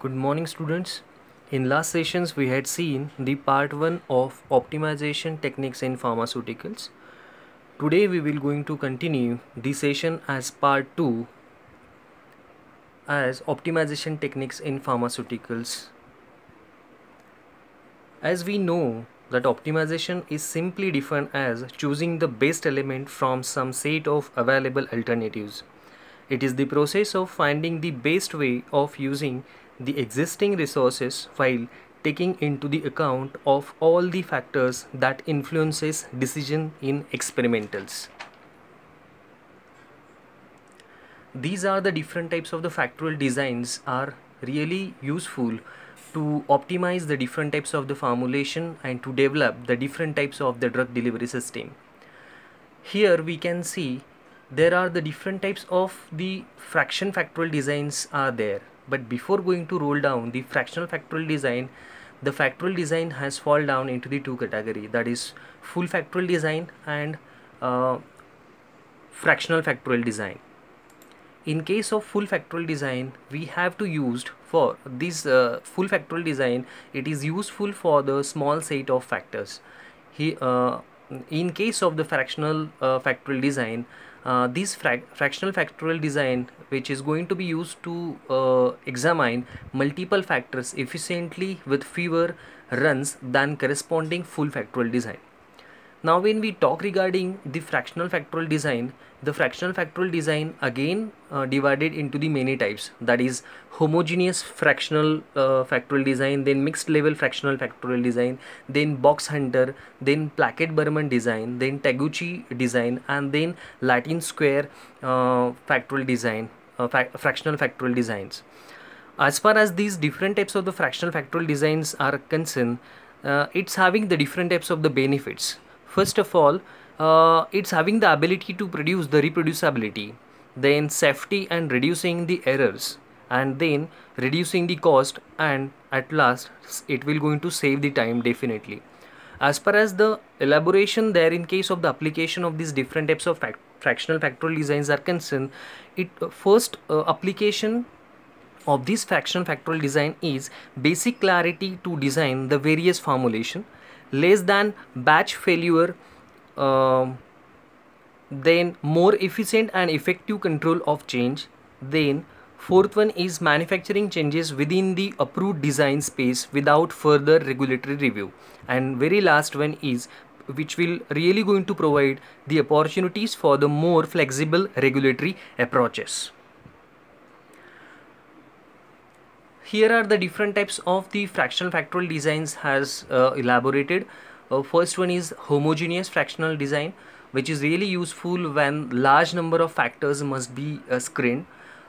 Good morning students. In last sessions we had seen the part 1 of optimization techniques in pharmaceuticals. Today we will going to continue the session as part 2 as optimization techniques in pharmaceuticals. As we know that optimization is simply defined as choosing the best element from some set of available alternatives. It is the process of finding the best way of using the existing resources while taking into the account of all the factors that influences decision in experimentals. These are the different types of the factorial designs are really useful to optimize the different types of the formulation and to develop the different types of the drug delivery system. Here we can see there are the different types of the fraction factorial designs are there but before going to roll down the fractional factorial design, the factorial design has fall down into the two category that is full factorial design and uh, fractional factorial design. In case of full factorial design, we have to used for this uh, full factorial design, it is useful for the small set of factors. He, uh, in case of the fractional uh, factorial design, uh, this fractional factorial design which is going to be used to uh, examine multiple factors efficiently with fewer runs than corresponding full factorial design now when we talk regarding the fractional factorial design, the fractional factorial design again uh, divided into the many types that is homogeneous fractional uh, factorial design, then mixed level fractional factorial design, then box hunter, then placket Burman design, then Taguchi design and then Latin square uh, factorial design, uh, fa fractional factorial designs. As far as these different types of the fractional factorial designs are concerned, uh, it's having the different types of the benefits first of all uh, it's having the ability to produce the reproducibility then safety and reducing the errors and then reducing the cost and at last it will going to save the time definitely as far as the elaboration there in case of the application of these different types of fact fractional factorial designs are concerned it uh, first uh, application of this fractional factorial design is basic clarity to design the various formulation less than batch failure uh, then more efficient and effective control of change then fourth one is manufacturing changes within the approved design space without further regulatory review and very last one is which will really going to provide the opportunities for the more flexible regulatory approaches here are the different types of the fractional factorial designs has uh, elaborated uh, first one is homogeneous fractional design which is really useful when large number of factors must be uh, screened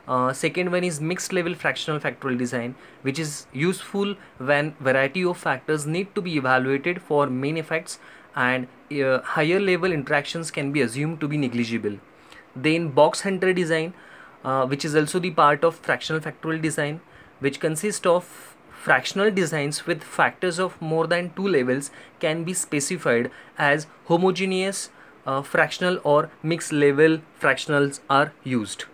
uh, second one is mixed level fractional factorial design which is useful when variety of factors need to be evaluated for main effects and uh, higher level interactions can be assumed to be negligible then box hunter design uh, which is also the part of fractional factorial design which consist of fractional designs with factors of more than two levels can be specified as homogeneous uh, fractional or mixed level fractionals are used.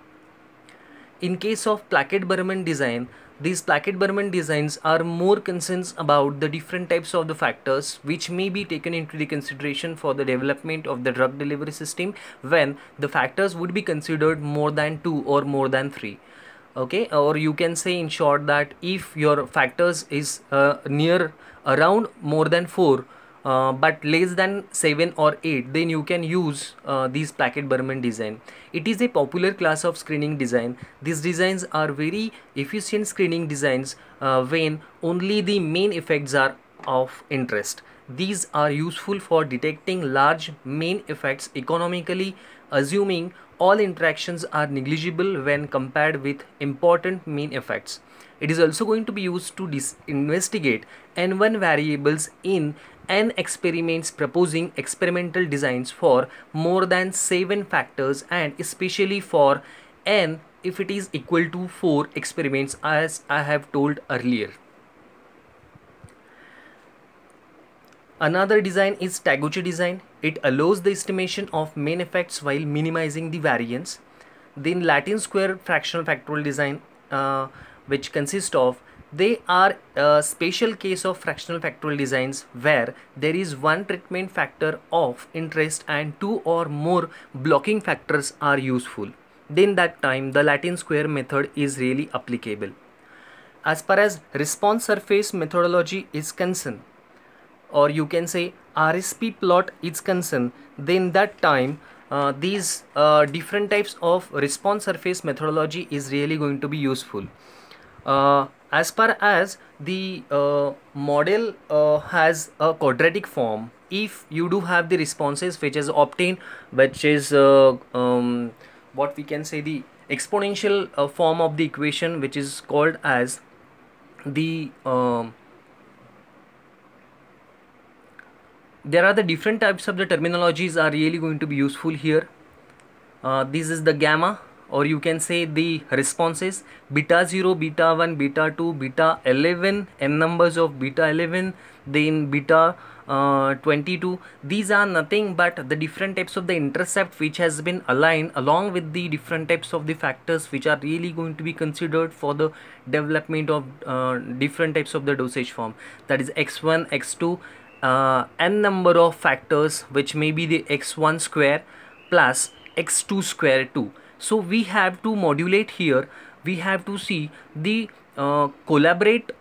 In case of plackett Berman design, these plackett Berman designs are more concerns about the different types of the factors which may be taken into the consideration for the development of the drug delivery system when the factors would be considered more than two or more than three okay or you can say in short that if your factors is uh, near around more than 4 uh, but less than 7 or 8 then you can use uh, these packet Burman design. It is a popular class of screening design. These designs are very efficient screening designs uh, when only the main effects are of interest. These are useful for detecting large main effects economically assuming all interactions are negligible when compared with important mean effects. It is also going to be used to investigate N1 variables in N experiments proposing experimental designs for more than 7 factors and especially for N if it is equal to 4 experiments as I have told earlier. Another design is Taguchi design. It allows the estimation of main effects while minimizing the variance. Then Latin square fractional factorial design uh, which consists of they are a uh, special case of fractional factorial designs where there is one treatment factor of interest and two or more blocking factors are useful. Then that time the Latin square method is really applicable. As far as response surface methodology is concerned, or you can say RSP plot is concerned then that time uh, these uh, different types of response surface methodology is really going to be useful. Uh, as far as the uh, model uh, has a quadratic form, if you do have the responses which is obtained, which is uh, um, what we can say the exponential form of the equation which is called as the um, there are the different types of the terminologies are really going to be useful here uh, this is the gamma or you can say the responses beta 0 beta 1 beta 2 beta 11 n numbers of beta 11 then beta uh, 22 these are nothing but the different types of the intercept which has been aligned along with the different types of the factors which are really going to be considered for the development of uh, different types of the dosage form that is x1 x2 uh, n number of factors which may be the x1 square plus x2 square 2 so we have to modulate here we have to see the uh, collaborate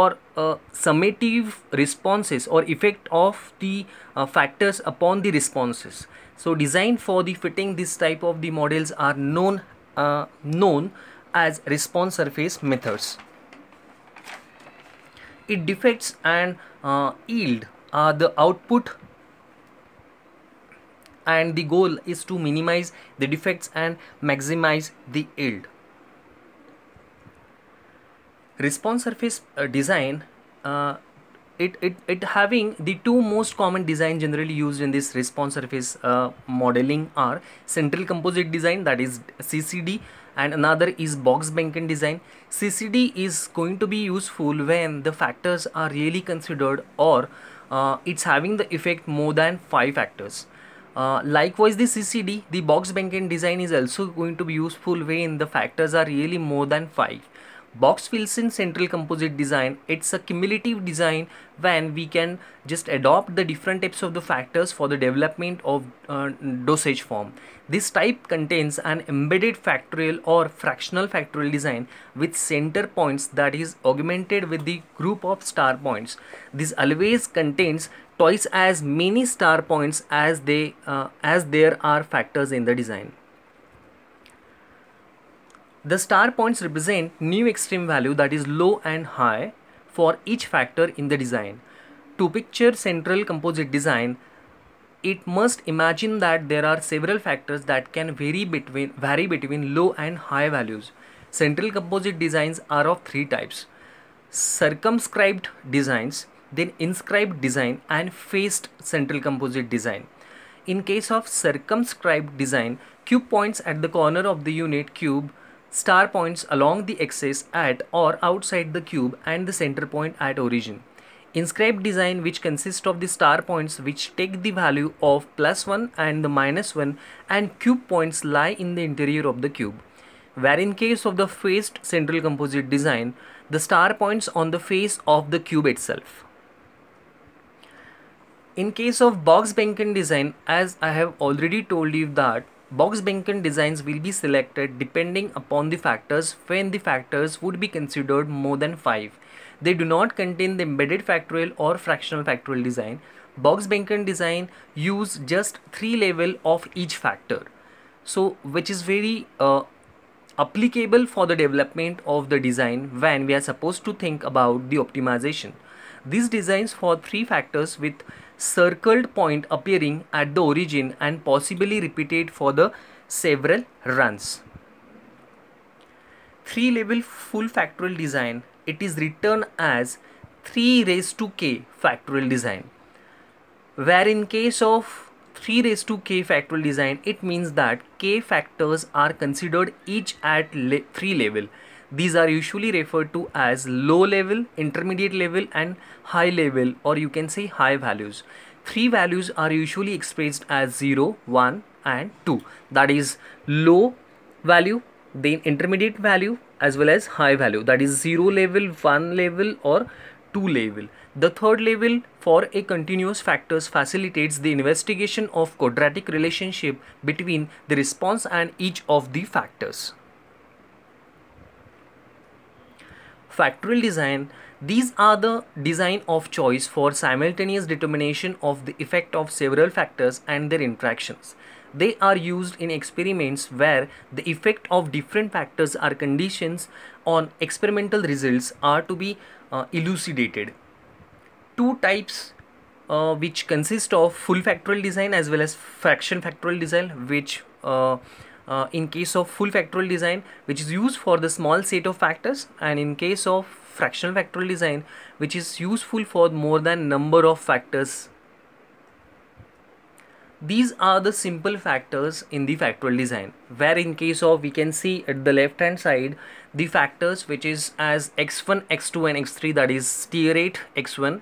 or uh, summative responses or effect of the uh, factors upon the responses so design for the fitting this type of the models are known uh, known as response surface methods it defects and uh, yield uh, the output and the goal is to minimize the defects and maximize the yield. Response surface uh, design uh, it, it, it having the two most common design generally used in this response surface uh, modeling are central composite design that is CCD and another is box banking design. CCD is going to be useful when the factors are really considered or uh, it's having the effect more than 5 factors. Uh, likewise the CCD, the box banking design is also going to be useful way in the factors are really more than 5. Box fills in central composite design, it's a cumulative design when we can just adopt the different types of the factors for the development of uh, dosage form. This type contains an embedded factorial or fractional factorial design with center points that is augmented with the group of star points. This always contains twice as many star points as they uh, as there are factors in the design. The star points represent new extreme value that is low and high for each factor in the design. To picture central composite design, it must imagine that there are several factors that can vary between vary between low and high values. Central composite designs are of three types: circumscribed designs, then inscribed design and faced central composite design. In case of circumscribed design, cube points at the corner of the unit cube star points along the axis at or outside the cube and the center point at origin. Inscribed design which consists of the star points which take the value of plus 1 and the minus 1 and cube points lie in the interior of the cube. Where in case of the faced central composite design, the star points on the face of the cube itself. In case of box Behnken design, as I have already told you that Box Benken designs will be selected depending upon the factors when the factors would be considered more than 5. They do not contain the embedded factorial or fractional factorial design. Box Benken design use just 3 level of each factor. So which is very uh, applicable for the development of the design when we are supposed to think about the optimization. These designs for three factors with circled point appearing at the origin and possibly repeated for the several runs. Three level full factorial design, it is written as 3 raised to k factorial design where in case of 3 raised to k factorial design it means that k factors are considered each at le 3 level these are usually referred to as low level, intermediate level and high level or you can say high values. Three values are usually expressed as 0, 1 and 2 that is low value, then intermediate value as well as high value that is 0 level, 1 level or 2 level. The third level for a continuous factors facilitates the investigation of quadratic relationship between the response and each of the factors. factorial design, these are the design of choice for simultaneous determination of the effect of several factors and their interactions. They are used in experiments where the effect of different factors or conditions on experimental results are to be uh, elucidated. Two types uh, which consist of full factorial design as well as fraction factorial design which uh, uh, in case of full factorial design which is used for the small set of factors and in case of fractional factorial design which is useful for more than number of factors these are the simple factors in the factorial design where in case of we can see at the left hand side the factors which is as x1 x2 and x3 that is stearate x1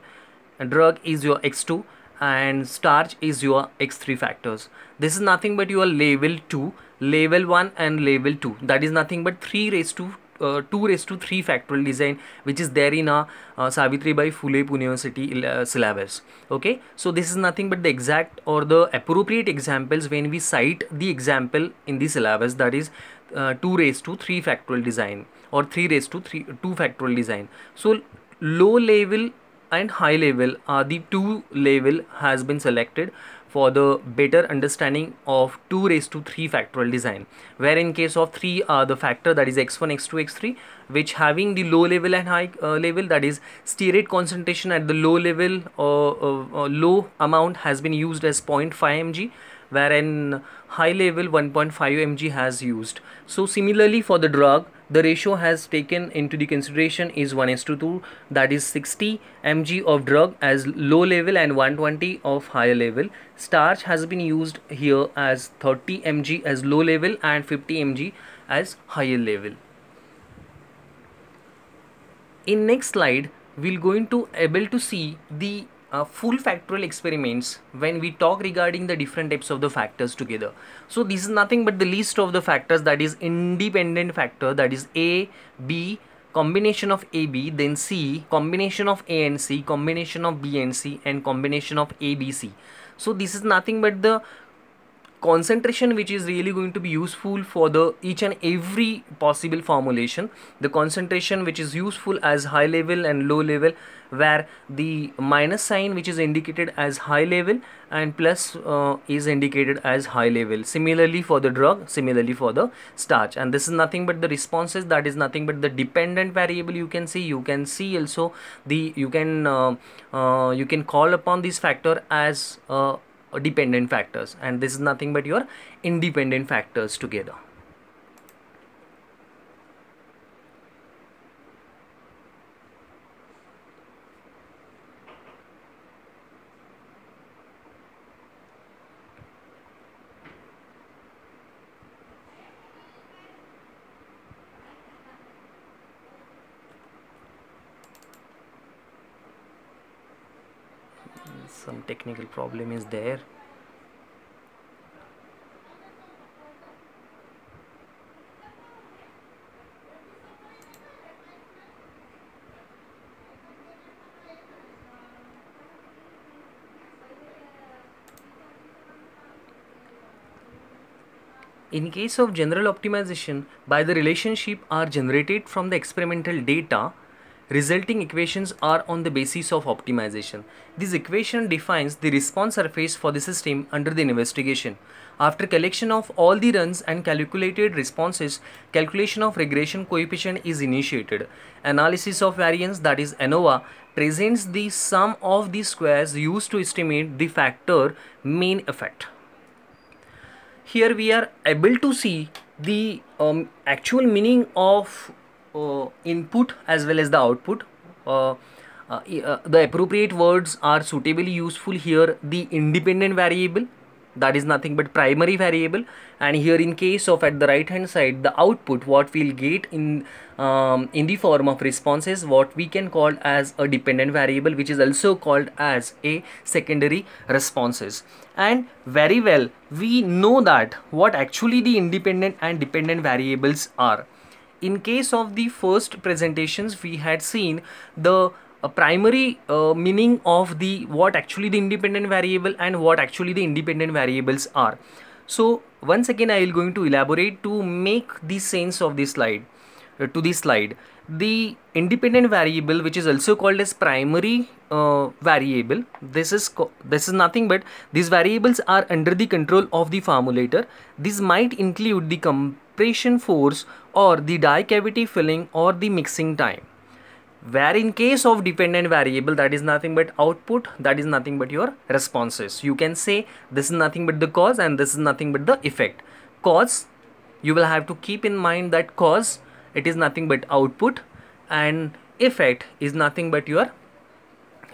drug is your x2 and starch is your x3 factors this is nothing but your level 2 level 1 and level 2 that is nothing but 3 raised to uh, 2 raised to 3 factorial design which is there in a uh, Savitri by Phule Pune University uh, syllabus okay so this is nothing but the exact or the appropriate examples when we cite the example in the syllabus that is uh, 2 raised to 3 factorial design or 3 raised to 3 2 factorial design so low level and high level are the two level has been selected for the better understanding of 2 raised to 3 factorial design where in case of 3 uh, the factor that is x1 x2 x3 which having the low level and high uh, level that is stearate concentration at the low level uh, uh, uh, low amount has been used as 0.5 mg wherein high level 1.5 mg has used so similarly for the drug the ratio has taken into the consideration is 1 is to 2 that is 60 mg of drug as low level and 120 of higher level starch has been used here as 30 mg as low level and 50 mg as higher level in next slide we'll going to able to see the uh, full factorial experiments when we talk regarding the different types of the factors together so this is nothing but the list of the factors that is independent factor that is a b combination of a b then c combination of a and c combination of b and c and combination of a b c so this is nothing but the concentration which is really going to be useful for the each and every possible formulation the concentration which is useful as high level and low level where the minus sign which is indicated as high level and plus uh, is indicated as high level similarly for the drug similarly for the starch and this is nothing but the responses that is nothing but the dependent variable you can see you can see also the you can uh, uh, you can call upon this factor as uh, dependent factors and this is nothing but your independent factors together some technical problem is there In case of general optimization, by the relationship are generated from the experimental data Resulting equations are on the basis of optimization. This equation defines the response surface for the system under the investigation. After collection of all the runs and calculated responses, calculation of regression coefficient is initiated. Analysis of variance that is ANOVA presents the sum of the squares used to estimate the factor mean effect. Here we are able to see the um, actual meaning of uh, input as well as the output uh, uh, uh, the appropriate words are suitably useful here the independent variable that is nothing but primary variable and here in case of at the right hand side the output what we'll get in um, in the form of responses what we can call as a dependent variable which is also called as a secondary responses and very well we know that what actually the independent and dependent variables are in case of the first presentations we had seen the uh, primary uh, meaning of the what actually the independent variable and what actually the independent variables are so once again i will going to elaborate to make the sense of this slide uh, to this slide the independent variable which is also called as primary uh, variable this is this is nothing but these variables are under the control of the formulator this might include the compression force or the die cavity filling or the mixing time where in case of dependent variable that is nothing but output that is nothing but your responses you can say this is nothing but the cause and this is nothing but the effect cause you will have to keep in mind that cause it is nothing but output and effect is nothing but your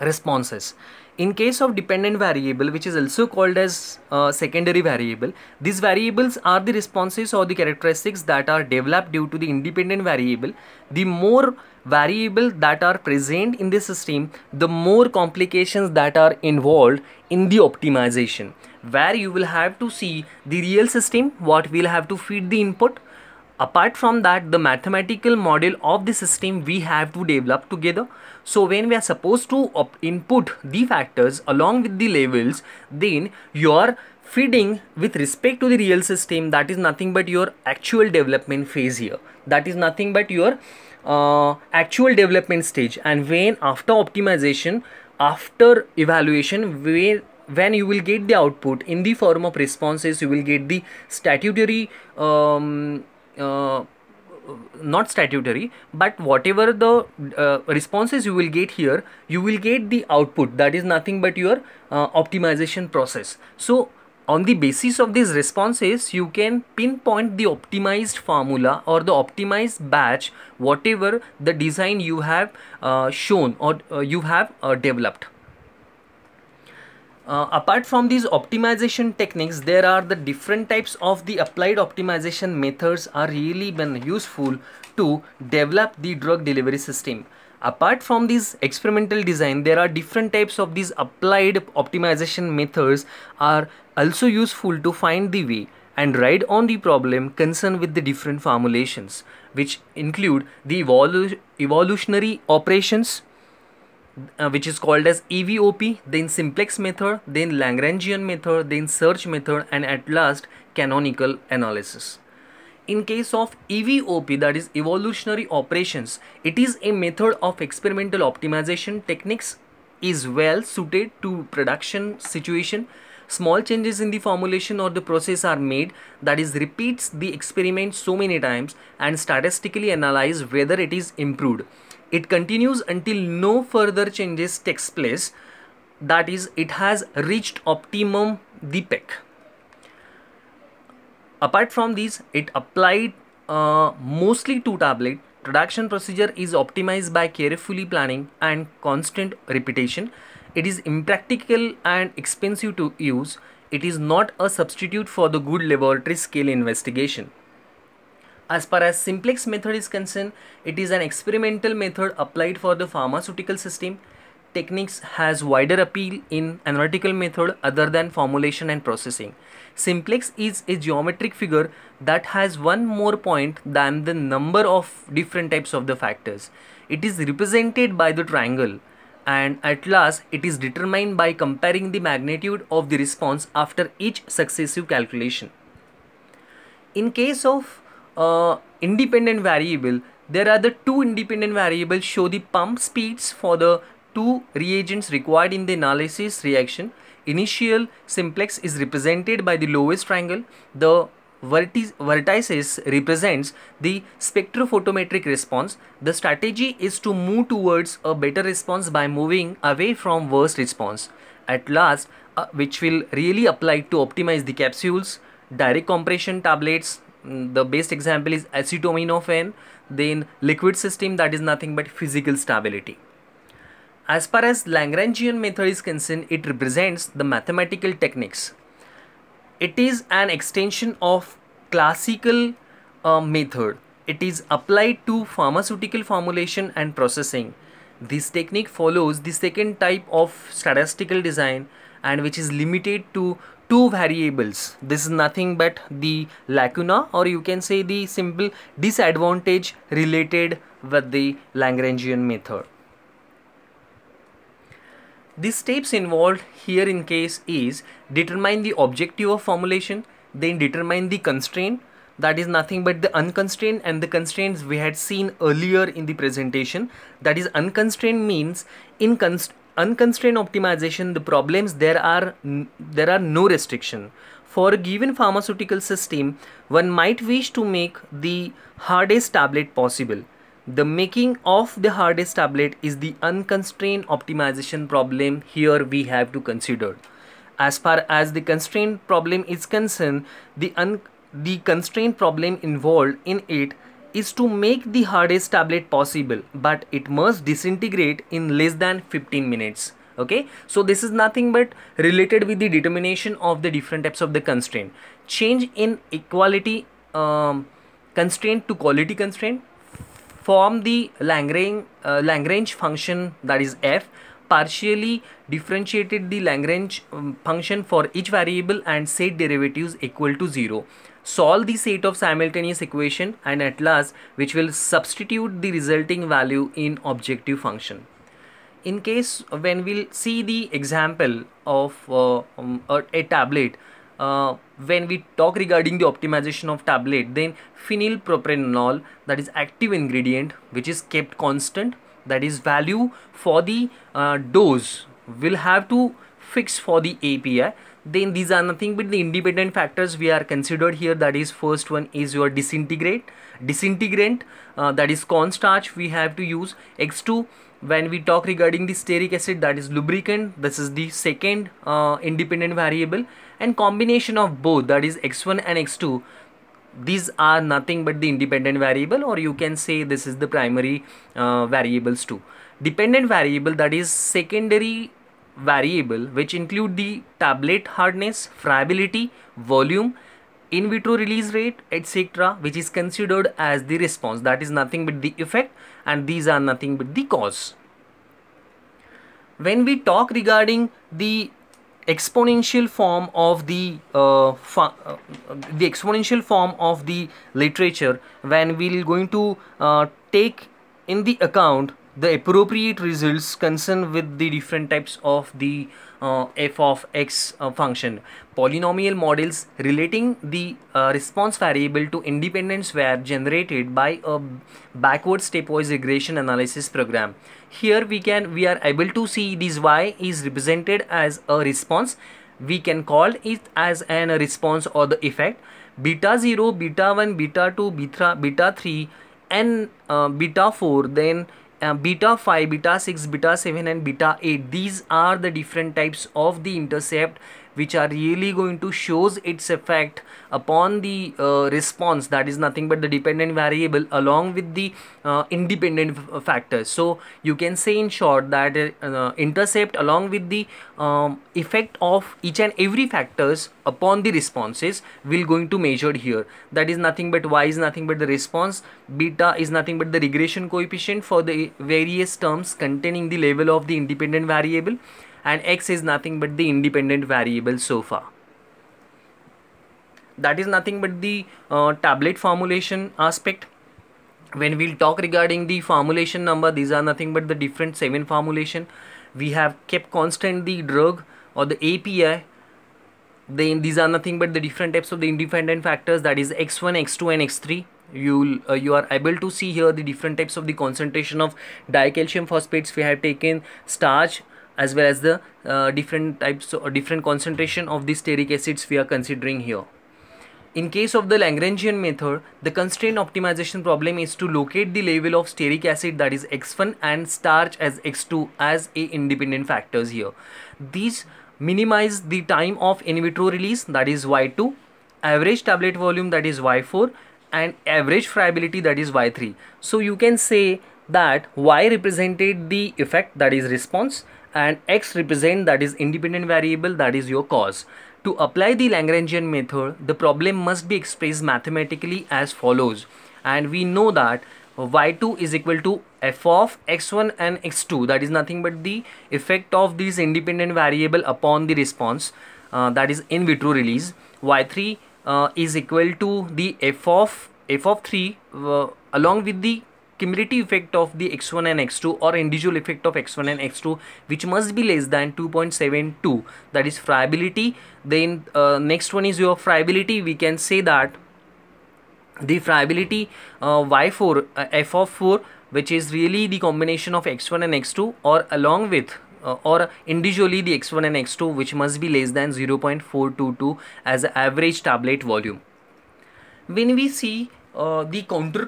responses in case of dependent variable which is also called as uh, secondary variable, these variables are the responses or the characteristics that are developed due to the independent variable. The more variable that are present in the system, the more complications that are involved in the optimization where you will have to see the real system, what we'll have to feed the input, apart from that the mathematical model of the system we have to develop together so when we are supposed to input the factors along with the labels, then your feeding with respect to the real system that is nothing but your actual development phase here. That is nothing but your uh, actual development stage. And when after optimization, after evaluation, when when you will get the output in the form of responses, you will get the statutory um, uh, not statutory but whatever the uh, responses you will get here you will get the output that is nothing but your uh, optimization process so on the basis of these responses you can pinpoint the optimized formula or the optimized batch whatever the design you have uh, shown or uh, you have uh, developed uh, apart from these optimization techniques, there are the different types of the applied optimization methods are really been useful to develop the drug delivery system. Apart from these experimental design, there are different types of these applied optimization methods are also useful to find the way and ride on the problem concerned with the different formulations, which include the evolu evolutionary operations, uh, which is called as EVOP, then simplex method, then Lagrangian method, then search method and at last canonical analysis. In case of EVOP that is evolutionary operations, it is a method of experimental optimization techniques is well suited to production situation. Small changes in the formulation or the process are made that is repeats the experiment so many times and statistically analyze whether it is improved. It continues until no further changes takes place. That is, it has reached optimum depec. Apart from these, it applied uh, mostly to tablet. Production procedure is optimized by carefully planning and constant repetition. It is impractical and expensive to use. It is not a substitute for the good laboratory scale investigation. As far as simplex method is concerned, it is an experimental method applied for the pharmaceutical system. Techniques has wider appeal in analytical method other than formulation and processing. Simplex is a geometric figure that has one more point than the number of different types of the factors. It is represented by the triangle and at last it is determined by comparing the magnitude of the response after each successive calculation. In case of uh, independent variable there are the two independent variables show the pump speeds for the two reagents required in the analysis reaction initial simplex is represented by the lowest triangle the vertices represents the spectrophotometric response the strategy is to move towards a better response by moving away from worst response at last uh, which will really apply to optimize the capsules direct compression tablets the best example is acetaminophen then liquid system that is nothing but physical stability as far as lagrangian method is concerned it represents the mathematical techniques it is an extension of classical uh, method it is applied to pharmaceutical formulation and processing this technique follows the second type of statistical design and which is limited to two variables this is nothing but the lacuna or you can say the simple disadvantage related with the Lagrangian method the steps involved here in case is determine the objective of formulation then determine the constraint that is nothing but the unconstrained and the constraints we had seen earlier in the presentation that is unconstrained means in const unconstrained optimization the problems there are there are no restriction for a given pharmaceutical system one might wish to make the hardest tablet possible the making of the hardest tablet is the unconstrained optimization problem here we have to consider as far as the constraint problem is concerned the un the constraint problem involved in it is to make the hardest tablet possible but it must disintegrate in less than 15 minutes okay so this is nothing but related with the determination of the different types of the constraint change in equality um, constraint to quality constraint form the Lagrange, uh, Lagrange function that is f partially differentiated the Lagrange um, function for each variable and set derivatives equal to 0 solve the set of simultaneous equation and at last which will substitute the resulting value in objective function in case when we'll see the example of uh, um, a, a, tablet uh, when we talk regarding the optimization of tablet then phenylpropranolol that is active ingredient which is kept constant that is value for the uh, dose will have to fix for the API then these are nothing but the independent factors we are considered here that is first one is your disintegrate disintegrant uh, that is cornstarch we have to use x2 when we talk regarding the stearic acid that is lubricant this is the second uh, independent variable and combination of both that is x1 and x2 these are nothing but the independent variable or you can say this is the primary uh, variables too dependent variable that is secondary variable which include the tablet hardness, friability, volume, in vitro release rate etc which is considered as the response that is nothing but the effect and these are nothing but the cause. When we talk regarding the exponential form of the uh, uh, the exponential form of the literature when we are going to uh, take in the account the appropriate results concerned with the different types of the uh, f of x uh, function polynomial models relating the uh, response variable to independence were generated by a backward stepwise regression analysis program here we can we are able to see this y is represented as a response we can call it as an response or the effect beta 0 beta 1 beta 2 beta beta 3 and uh, beta 4 then uh, beta 5 beta 6 beta 7 and beta 8 these are the different types of the intercept which are really going to shows its effect upon the uh, response that is nothing but the dependent variable along with the uh, independent factors so you can say in short that uh, uh, intercept along with the um, effect of each and every factors upon the responses will going to measured here that is nothing but y is nothing but the response beta is nothing but the regression coefficient for the various terms containing the level of the independent variable and x is nothing but the independent variable so far that is nothing but the uh, tablet formulation aspect when we'll talk regarding the formulation number these are nothing but the different seven formulation we have kept constant the drug or the API then these are nothing but the different types of the independent factors that is x1 x2 and x3 you uh, you are able to see here the different types of the concentration of dicalcium phosphates we have taken starch as well as the uh, different types or uh, different concentration of the stearic acids we are considering here. In case of the Lagrangian method, the constraint optimization problem is to locate the level of stearic acid that is x1 and starch as x2 as a independent factors here. These minimize the time of in vitro release that is y2, average tablet volume that is y4 and average friability that is y3. So you can say that y represented the effect that is response and x represent that is independent variable that is your cause. To apply the Lagrangian method, the problem must be expressed mathematically as follows. And we know that y2 is equal to f of x1 and x2 that is nothing but the effect of these independent variable upon the response uh, that is in vitro release y3 uh, is equal to the f of f of 3 uh, along with the cumulative effect of the x1 and x2 or individual effect of x1 and x2 which must be less than 2.72 that is friability then uh, next one is your friability we can say that the friability uh, y4 uh, f of 4 which is really the combination of x1 and x2 or along with uh, or individually the x1 and x2 which must be less than 0.422 as average tablet volume when we see uh, the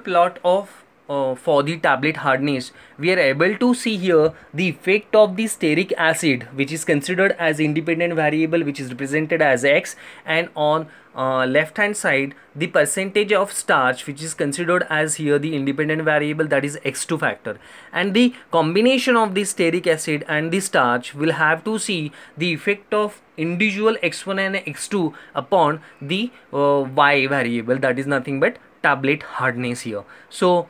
plot of uh, for the tablet hardness we are able to see here the effect of the stearic acid which is considered as independent variable which is represented as x and on uh, left hand side the percentage of starch which is considered as here the independent variable that is x2 factor and the combination of the stearic acid and the starch will have to see the effect of individual x1 and x2 upon the uh, y variable that is nothing but tablet hardness here so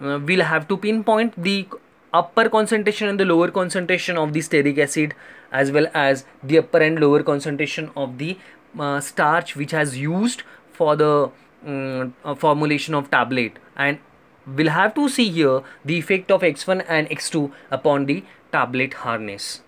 uh, we'll have to pinpoint the upper concentration and the lower concentration of the stearic acid as well as the upper and lower concentration of the uh, starch which has used for the um, formulation of tablet and we'll have to see here the effect of x1 and x2 upon the tablet harness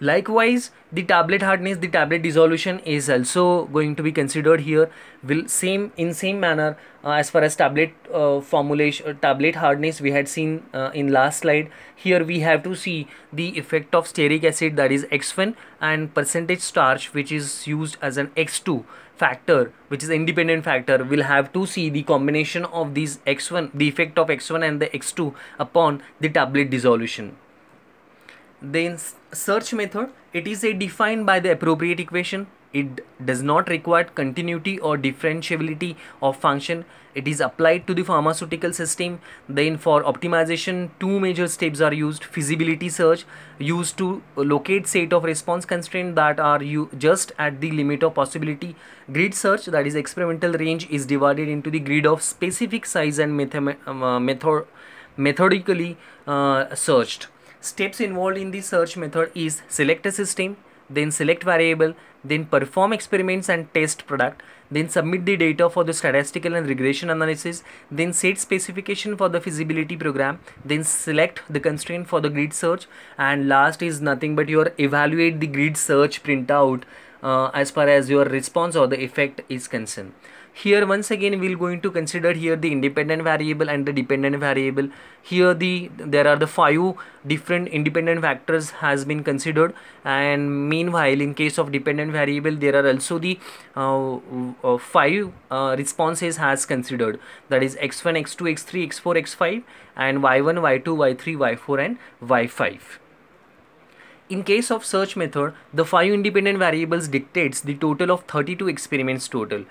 likewise the tablet hardness the tablet dissolution is also going to be considered here will same in same manner uh, as far as tablet uh, formulation uh, tablet hardness we had seen uh, in last slide here we have to see the effect of stearic acid that is x1 and percentage starch which is used as an x2 factor which is independent factor will have to see the combination of these x1 the effect of x1 and the x2 upon the tablet dissolution then search method it is a defined by the appropriate equation it does not require continuity or differentiability of function it is applied to the pharmaceutical system then for optimization two major steps are used feasibility search used to locate set of response constraint that are you just at the limit of possibility grid search that is experimental range is divided into the grid of specific size and method, uh, method methodically uh, searched Steps involved in the search method is select a system, then select variable, then perform experiments and test product, then submit the data for the statistical and regression analysis, then set specification for the feasibility program, then select the constraint for the grid search and last is nothing but your evaluate the grid search printout uh, as far as your response or the effect is concerned here once again we'll going to consider here the independent variable and the dependent variable here the there are the five different independent factors has been considered and meanwhile in case of dependent variable there are also the uh, uh, five uh, responses has considered that is x1 x2 x3 x4 x5 and y1 y2 y3 y4 and y5 in case of search method, the five independent variables dictates the total of 32 experiments total.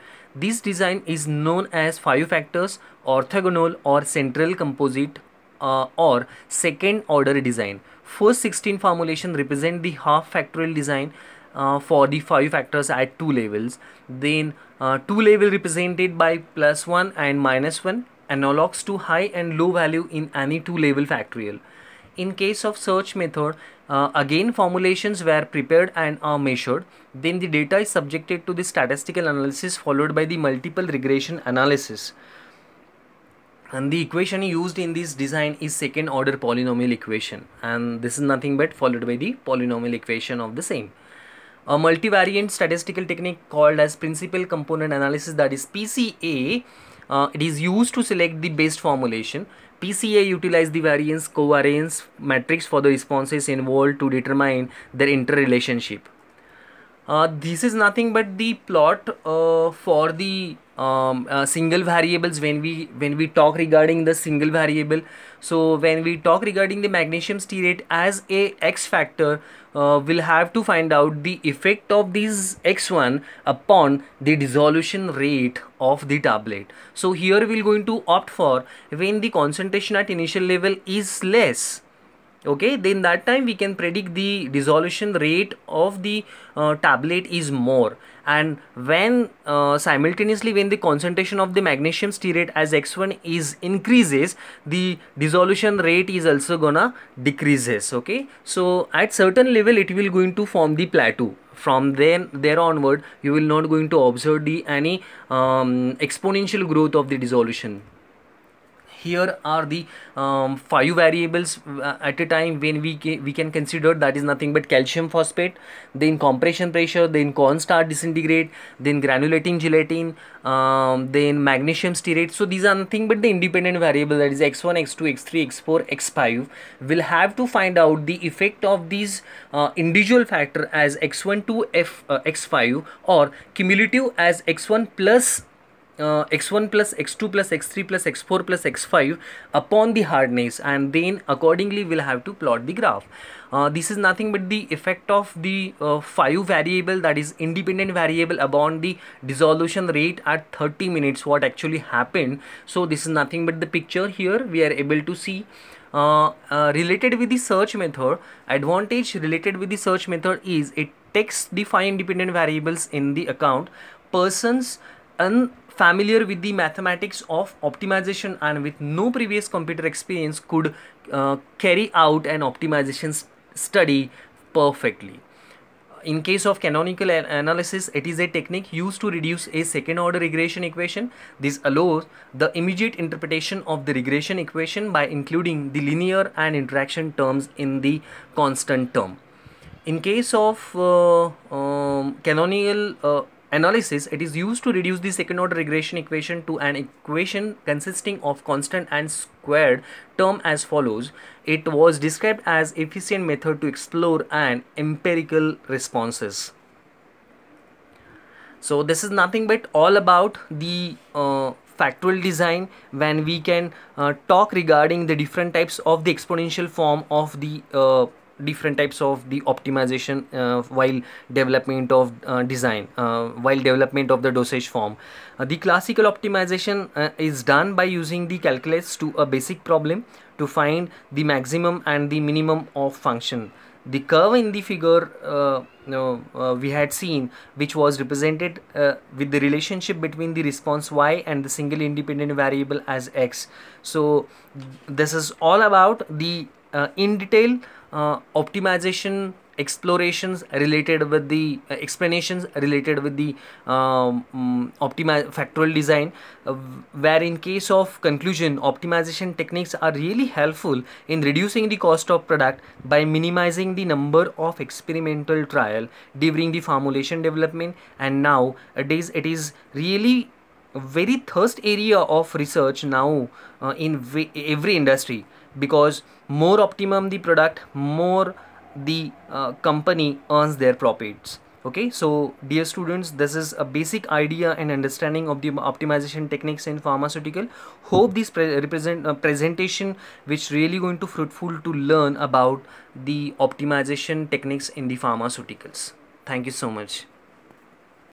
This design is known as five factors, orthogonal or central composite uh, or second order design. First 16 formulation represent the half factorial design uh, for the five factors at two levels. Then uh, two level represented by plus one and minus one analogs to high and low value in any two level factorial. In case of search method, uh, again formulations were prepared and are uh, measured. Then the data is subjected to the statistical analysis followed by the multiple regression analysis. And the equation used in this design is second order polynomial equation. And this is nothing but followed by the polynomial equation of the same. A multivariate statistical technique called as principal component analysis that is PCA. Uh, it is used to select the best formulation PCA utilize the variance covariance matrix for the responses involved to determine their interrelationship. Uh, this is nothing but the plot uh, for the um, uh, single variables when we when we talk regarding the single variable so when we talk regarding the magnesium stearate as a x factor uh, we'll have to find out the effect of this x1 upon the dissolution rate of the tablet so here we're going to opt for when the concentration at initial level is less okay then that time we can predict the dissolution rate of the uh, tablet is more and when uh, simultaneously when the concentration of the magnesium stearate as x1 is increases the dissolution rate is also gonna decreases okay so at certain level it will going to form the plateau from then there onward you will not going to observe the any um, exponential growth of the dissolution here are the um, five variables uh, at a time when we, ca we can consider that is nothing but calcium phosphate then compression pressure then cornstarch disintegrate then granulating gelatin um, then magnesium stearate so these are nothing but the independent variable that is x1 x2 x3 x4 x5 will have to find out the effect of these uh, individual factor as x1 to f uh, x5 or cumulative as x1 plus uh, x1 plus x2 plus x3 plus x4 plus x5 upon the hardness and then accordingly we'll have to plot the graph uh, this is nothing but the effect of the uh, phi variable that is independent variable upon the dissolution rate at 30 minutes what actually happened so this is nothing but the picture here we are able to see uh, uh related with the search method advantage related with the search method is it takes the phi independent variables in the account persons and familiar with the mathematics of optimization and with no previous computer experience could uh, carry out an optimization study perfectly. In case of canonical analysis, it is a technique used to reduce a second order regression equation. This allows the immediate interpretation of the regression equation by including the linear and interaction terms in the constant term. In case of uh, um, canonical uh, analysis, it is used to reduce the second order regression equation to an equation consisting of constant and squared term as follows. It was described as efficient method to explore an empirical responses. So this is nothing but all about the uh, factorial design when we can uh, talk regarding the different types of the exponential form of the uh, different types of the optimization uh, while development of uh, design uh, while development of the dosage form uh, the classical optimization uh, is done by using the calculus to a basic problem to find the maximum and the minimum of function the curve in the figure uh, you know, we had seen which was represented with the relationship between the response y and the single independent variable as x so this is all about the in detail uh, optimization explorations related with the uh, explanations related with the um, mm, factorial design uh, where in case of conclusion optimization techniques are really helpful in reducing the cost of product by minimizing the number of experimental trial during the formulation development and now nowadays uh, it is really very thirst area of research now uh, in every industry because more optimum the product more the uh, company earns their profits okay so dear students this is a basic idea and understanding of the optimization techniques in pharmaceutical hope this pre represent uh, presentation which really going to fruitful to learn about the optimization techniques in the pharmaceuticals thank you so much